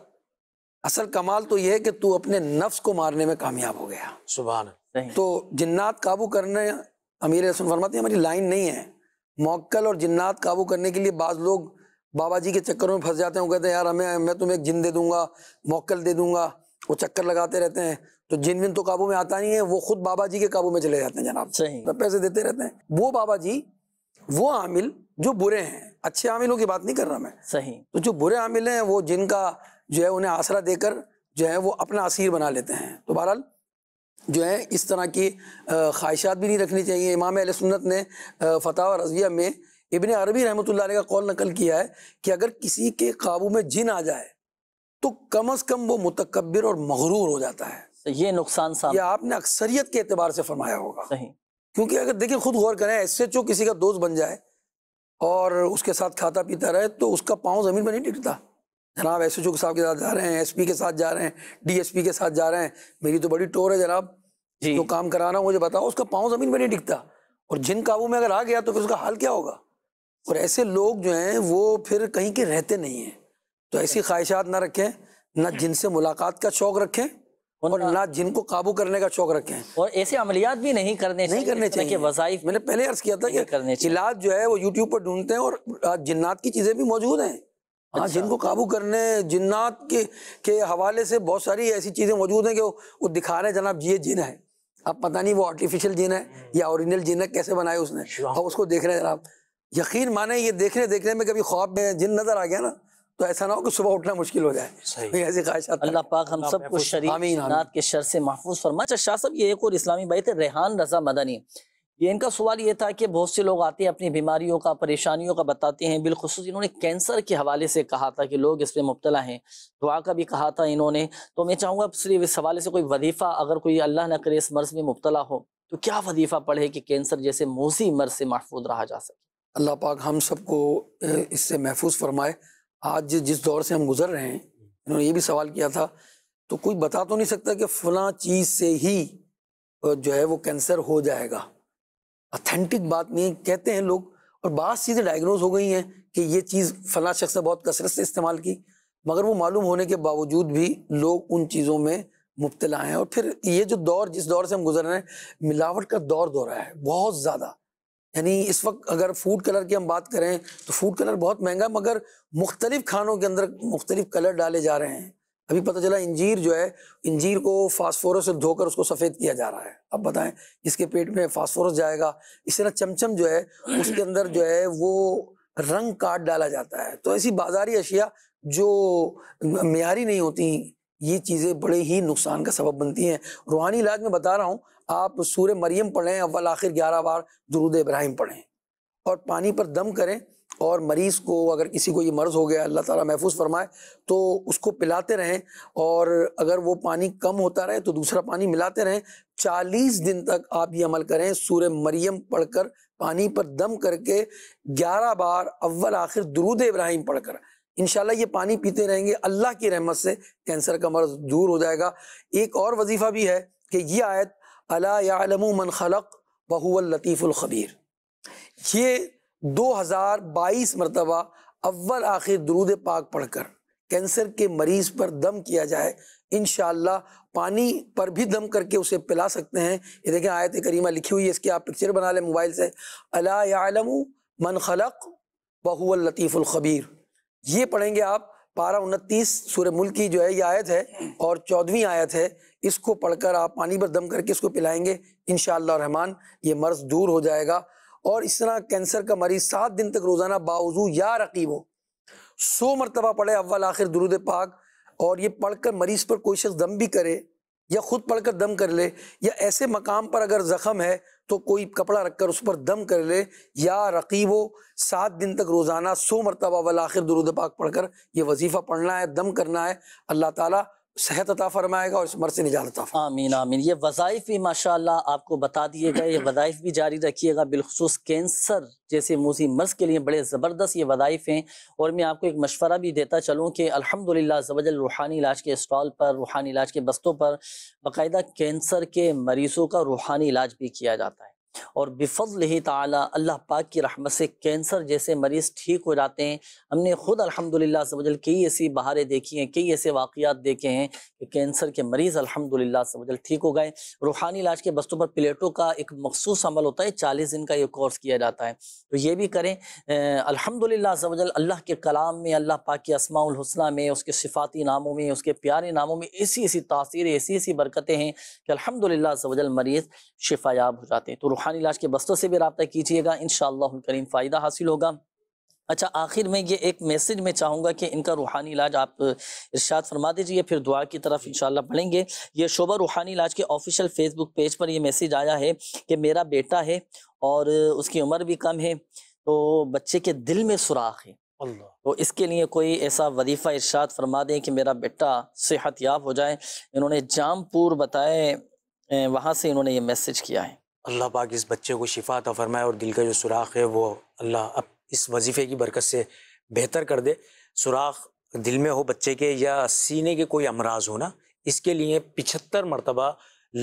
असल कमाल तो यह है कि तू अपने नफ्स को मारने में कामयाब हो गया सुबह तो जिन्नात काबू करने अमीर रसूल फरमाते हैं हमारी लाइन नहीं है मौक्ल और जिन्नात काबू करने के लिए बाज़ लोग बाबा जी के चक्करों में फंस जाते हैं वो कहते हैं यार हमें मैं तुम्हें एक जिन दे दूंगा मौक्ल दे दूंगा वो चक्कर लगाते रहते हैं तो जिन विन तो काबू में आता नहीं है वो खुद बाबा जी के काबू में चले जाते हैं जनाब सही तो पैसे देते रहते हैं वो बाबा जी वो आमिल जो बुरे हैं अच्छे आमिलों की बात नहीं कर रहा मैं सही तो जो बुरे आमिल हैं वो जिनका जो है उन्हें आसरा देकर जो है वो अपना असीर बना लेते हैं तो बहरहाल जो है इस तरह की ख्वाहिशात भी नहीं रखनी चाहिए इमाम अल सुन्नत ने फ़तह रजविया में इबन अरबी रहमत का कौल नकल किया है कि अगर किसी के काबू में जिन आ जाए तो कम अज़ कम वो मुतकबर और मगरूर हो जाता है तो ये नुकसान ये आपने अक्सरियत के अतबार से फरमाया होगा सही क्योंकि अगर देखिए खुद गौर करें एस एच ओ किसी का दोस्त बन जाए और उसके साथ खाता पीता रहे तो उसका पाँव ज़मीन पर नहीं टिकता जनाब एस एच ओ साहब के साथ जा रहे हैं एसपी के साथ जा रहे हैं डीएसपी के साथ जा रहे हैं मेरी तो बड़ी टोर है जनाब जो तो काम कराना मुझे बताओ उसका पाँव ज़मीन में नहीं टिकता और जिन काबू में अगर आ गया तो फिर उसका हाल क्या होगा और ऐसे लोग जो हैं वो फिर कहीं के रहते नहीं हैं तो ऐसी ख्वाहिशात ना रखें ना जिनसे मुलाकात का शौक रखें और ना जिनको काबू करने का शौक रखें और ऐसे अमलियात भी नहीं करने नहीं करने चाहिए वजाइफ मैंने पहले अर्ज किया था कि इलाज जो है वो यूट्यूब पर ढूंढते हैं और जिन्नात की चीज़ें भी मौजूद हैं हाँ अच्छा। जिनको काबू करने जिन्नात के के हवाले से बहुत सारी ऐसी चीज़ें मौजूद हैं कि वो, वो दिखा रहे हैं जनाब ये जिन है अब पता नहीं वो आर्टिफिशियल जिन है हम्म। या ओरिजिनल जिन है कैसे बनाए उसने और उसको देख रहे हैं जनाब यकीन माने ये देखने देखने में कभी ख्वाब में जिन नज़र आ गया ना तो ऐसा ना हो कि सुबह उठना मुश्किल हो जाए तो ऐसी अल्लाह पाक हम सबको शरीफ के शर से महफूज फरमा अच्छा, शाह साहब ये एक और इस्लामी भाई थे रेहान रजा मदनी ये इनका सवाल ये था कि बहुत से लोग आते हैं अपनी बीमारियों का परेशानियों का बताते हैं बिलखसूस इन्होंने कैंसर के हवाले से कहा था कि लोग इसमें मुबतला हैं दुआ का भी कहा था इन्होंने तो मैं चाहूँगा सिर्फ इस हवाले से कोई वजीफ़ा अगर कोई अल्लाह न करे इस मर्ज़ में मुबतला हो तो क्या वजीफ़ा पढ़े कि कैंसर जैसे मोसी मर्ज़ से महफूज रहा जा सके अल्लाह पाक हम सबको इससे महफूज फरमाए आज जिस दौर से हम गुजर रहे हैं इन्होंने ये भी सवाल किया था तो कोई बता तो नहीं सकता कि फला चीज़ से ही जो है वो कैंसर हो जाएगा ऑथेंटिक बात नहीं है कहते हैं लोग और बात चीज़ें डायग्नोज हो गई हैं कि ये चीज़ फला शख्स ने बहुत कसरत से इस्तेमाल की मगर वो मालूम होने के बावजूद भी लोग उन चीज़ों में मुबतला हैं और फिर ये जो दौर जिस दौर से हम गुजर रहे हैं मिलावट का दौर दौरा है बहुत ज़्यादा यानी इस वक्त अगर फूड कलर की हम बात करें तो फूड कलर बहुत महंगा मगर मुख्तलिफ खानों के अंदर मुख्तलिफ कलर डाले जा रहे हैं अभी पता चला इंजीर जो है इंजीर को फास्फोरस से धोकर उसको सफ़ेद किया जा रहा है अब बताएं इसके पेट में फास्फोरस जाएगा इस तरह चमचम जो है उसके अंदर जो है वो रंग काट डाला जाता है तो ऐसी बाजारी अशिया जो मैारी नहीं होती ये चीज़ें बड़े ही नुकसान का सबब बनती हैं रूहानी इलाज में बता रहा हूँ आप सूर्य मरियम पढ़ें अव्वल आखिर ग्यारह बार दरूद इब्राहिम पढ़ें और पानी पर दम करें और मरीज़ को अगर किसी को ये मर्ज़ हो गया अल्लाह ताला महफूज फरमाए तो उसको पिलाते रहें और अगर वो पानी कम होता रहे तो दूसरा पानी मिलाते रहें चालीस दिन तक आप ये अमल करें सूर्य मरियम पढ़कर पानी पर दम करके ग्यारह बार अव्वल आखिर दरूद इब्राहिम पढ़कर इनशाला ये पानी पीते रहेंगे अल्लाह की रहमत से कैंसर का मर्ज दूर हो जाएगा एक और वजीफ़ा भी है कि ये आयत अला यालम मन खलक बहुल लतीफ़ुल खबीर ये दो हज़ार बाईस मरतबा अव्वल आखिर दरूद पाक पढ़कर कैंसर के मरीज़ पर दम किया जाए इन पानी पर भी दम करके उसे पिला सकते हैं ये देखें आयत करीमा लिखी हुई है इसकी आप पिक्चर बना लें मोबाइल से अलाम मन खलक बहुल लतीफ़ुलखबीर ये पढ़ेंगे आप पारा उनतीस सूर मुल्क की जो है ये आयत है और चौदहवीं आयत है इसको पढ़कर आप पानी पर दम करके इसको पिलाएंगे इन रहमान ये मर्ज़ दूर हो जाएगा और इस तरह कैंसर का मरीज सात दिन तक रोज़ाना बावजू या रकीब हो सो मरतबा पढ़े अव्वल आखिर दुरुद पाक और ये पढ़कर मरीज़ पर कोई शख्स दम भी करे या ख़ुद पढ़कर दम कर ले या ऐसे मकाम पर अगर जख्म है तो कोई कपड़ा रखकर उस पर दम कर ले या रकीब हो सात दिन तक रोज़ाना सो मरतबा वाल आखिर दुरुद पाक पढ़कर ये वजीफ़ा पढ़ना है दम करना है अल्लाह ताला सेहत अता फरमाएगा और इस मर से निजात अता आमीन आमीन ये वज़ाइफ भी माशा आपको बता दिए गए ये वज़ाइफ भी जारी रखिएगा बिलखसूस कैंसर जैसे मूसी मर्ज़ के लिए बड़े ज़बरदस्त ये वज़ाइफ हैं और मैं आपको एक मशवरा भी देता चलूँ कि अलहमदिल्ला जबजल रूहानी इलाज के स्टॉल पर रूहानी इलाज के बस्तों पर बाकायदा कैंसर के मरीज़ों का रूहानी इलाज भी किया जाता है और बेफजल ही ताला अल्लाह पाक की रहमत से कैंसर जैसे मरीज़ ठीक हो जाते हैं हमने ख़ुद अल्हम्दुलिल्लाह समझल कई ऐसी बहारें देखी हैं कई ऐसे वाकयात देखे हैं कि कैंसर के मरीज़ अल्हम्दुलिल्लाह समझल ठीक हो गए रूहानी इलाज के बस्तों पर प्लेटों का एक मखसूस अमल होता है चालीस दिन का ये कोर्स किया जाता है तो ये भी करें अलहमदिल्ला समझल अल्लाह के कलाम में अल्लाह पाक के असमाउलहसना में उसके सिफाती नामों में उसके प्यारे नामों में ऐसी ऐसी तासीर ऐसी ऐसी बरकतें हैं कि अलहमदिल्ला समझल मरीज़ शिफायाब हो जाते हैं तो रूहानी इलाज के बस्तों से भी रबता कीजिएगा इन करीम फ़ायदा हासिल होगा अच्छा आखिर में ये एक मैसेज मैं चाहूँगा कि इनका रूहानी इलाज आप इर्शाद फरमा दीजिए फिर दुआ की तरफ इन पढ़ेंगे ये शोबा रूहानी इलाज के ऑफिशियल फेसबुक पेज पर यह मैसेज आया है कि मेरा बेटा है और उसकी उम्र भी कम है तो बच्चे के दिल में सुराख है तो इसके लिए कोई ऐसा वजीफ़ा इर्शाद फरमा दें कि मेरा बेटा सेहत याब हो जाए इन्होंने जामपुर बताए वहाँ से इन्होंने ये मैसेज किया है अल्लाह पाक इस बच्चे को शिफा अता फरमाए और दिल का जो सुराख है वो अल्लाह अब इस वजीफ़े की बरकत से बेहतर कर दे सुराख दिल में हो बच्चे के या सीने के कोई अमराज हो ना इसके लिए पिछहत्तर मरतबा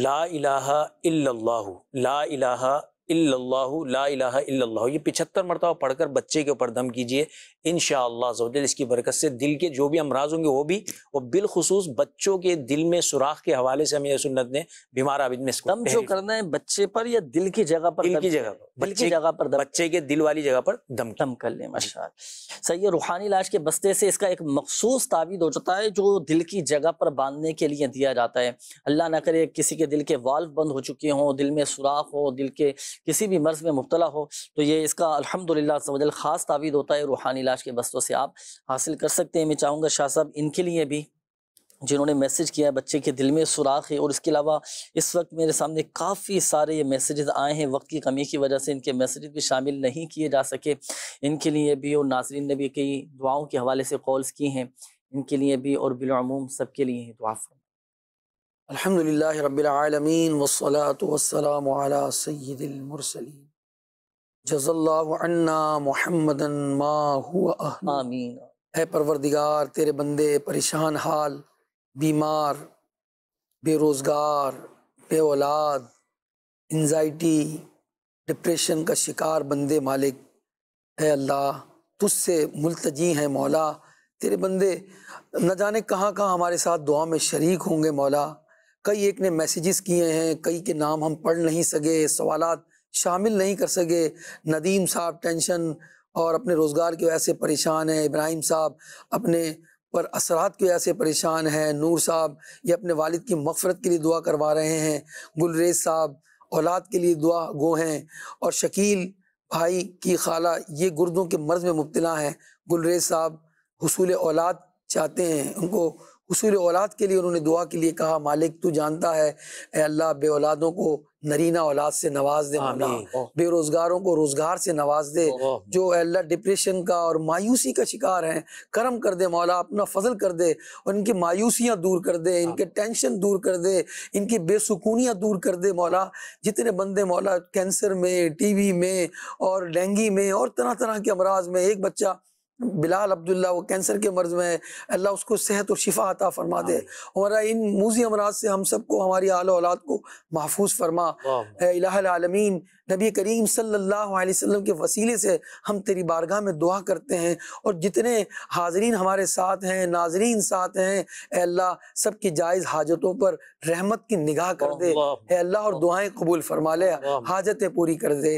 ला इलाहा इल्लल्लाहु ला इलाहा ला इला ये पिछहत्तर मरतबा पढ़कर बच्चे के ऊपर दम कीजिए इन शजल इसकी बरकत से दिल के जो भी अमराज होंगे वो भी और बिलखसूस बच्चों के दिल में सुराख के हवाले से हमें सुन्नत ने बीमार आबिद में दम जो करना है बच्चे पर या दिल की जगह पर दिल की जगह पर बच्चे जगह पर बच्चे के दिल वाली जगह पर दम दम कर ले माशा सही है रूहानी लाश के बस्ते से इसका एक मखसूस ताबीद हो जाता है जो दिल की जगह पर बांधने के लिए दिया जाता है अल्लाह ना करे किसी के दिल के वाल्व बंद हो चुके हों दिल में सुराख हो दिल के किसी भी मर्ज़ में मुबला हो तो ये इसका अलहमदिल्ला ख़ास तावीद होता है रूहानी इलाज के बस्तों से आप हासिल कर सकते हैं मैं चाहूँगा शाह साहब इनके लिए भी जिन्होंने मैसेज किया है बच्चे के दिल में सुराख है और इसके अलावा इस वक्त मेरे सामने काफ़ी सारे ये मैसेजेस आए हैं वक्त की कमी की वजह से इनके मैसेजेस भी शामिल नहीं किए जा सके इनके लिए भी और नाजरीन ने भी कई दुआओं के हवाले से कॉल्स की हैं इनके लिए भी और बिलूम के लिए दुआ अल्हम्दुलिल्लाह रब्बिलआलमीन वस्सलातु वस्सलामु अला सय्यिदिल मुरसलीन जज़ल्लाहु अन्ना मुहम्मदन मा हुवा आमीन ए परवरदिगार तेरे बंदे परेशान हाल बीमार बेरोज़गार बे औलाद एनजाइटी डिप्रेशन का शिकार बंदे मालिक है अल्लाह तुझसे मुलतजी हैं मौला तेरे बंदे न जाने कहाँ कहाँ हमारे साथ दुआ में शरीक होंगे मौला कई एक ने मैसेजेस किए हैं कई के नाम हम पढ़ नहीं सके सवाल शामिल नहीं कर सके नदीम साहब टेंशन और अपने रोज़गार की वजह से परेशान है इब्राहिम साहब अपने पर असरात की वजह से परेशान है नूर साहब ये अपने वालिद की मफ़रत के लिए दुआ करवा रहे हैं गुलरेज साहब औलाद के लिए दुआ गो हैं और शकील भाई की खाला ये गुर्दों के मर्ज़ में मुबतला हैं गुलरेज साहब हसूल औलाद चाहते हैं उनको उसूल औलाद के लिए उन्होंने दुआ के लिए कहा मालिक तू जानता है अल्लाह बे औलादों को नरीना औलाद से नवाज दे मौला बेरोजगारों को रोजगार से नवाज दे जो अल्लाह डिप्रेशन का और मायूसी का शिकार हैं करम कर दे मौला अपना फजल कर दे उनकी मायूसियाँ दूर कर दे इनके टेंशन दूर कर दे इनकी बेसुकूनियाँ दूर कर दे मौला जितने बंदे मौला कैंसर में टीवी में और डेंगी में और तरह तरह के अमराज में एक बच्चा बिलाल अब्दुल्ला वो कैंसर के मर्ज में है अल्लाह उसको सेहत और शिफा अता फरमा दे और इन मूजी अमराज से हम सबको हमारी आल औलाद को महफूज फरमा आलमीन नबी करीम सल्लल्लाहु अलैहि वसल्लम के वसीले से हम तेरी बारगाह में दुआ करते हैं और जितने हाजरीन हमारे साथ हैं नाजरीन साथ हैं अल्लाह सब की जायज़ हाजतों पर रहमत की निगाह कर दे अल्लाह और दुआएं कबूल फरमा ले हाजतें पूरी कर दे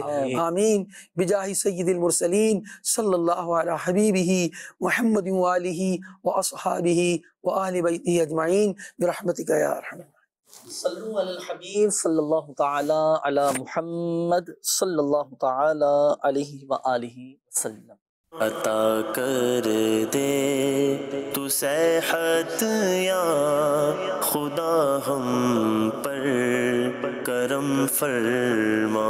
आमीन बिजाही सैदिलमरसलिन सल्ला हबीबी महमद वाली व असहाबी व आल बैती अजमाइन बरहमत का हबीब अता कर दे तू सेहत या खुदा हम पर करम फरमा